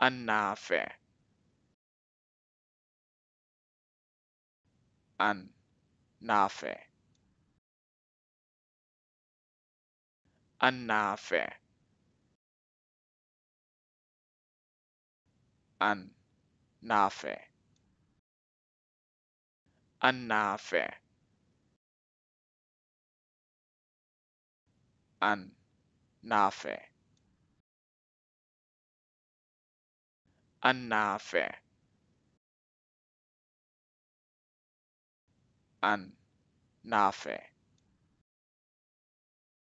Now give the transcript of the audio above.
Anafe. Anafe. Anafe. Anafe. Anafe. Anafe. Anave. Anave.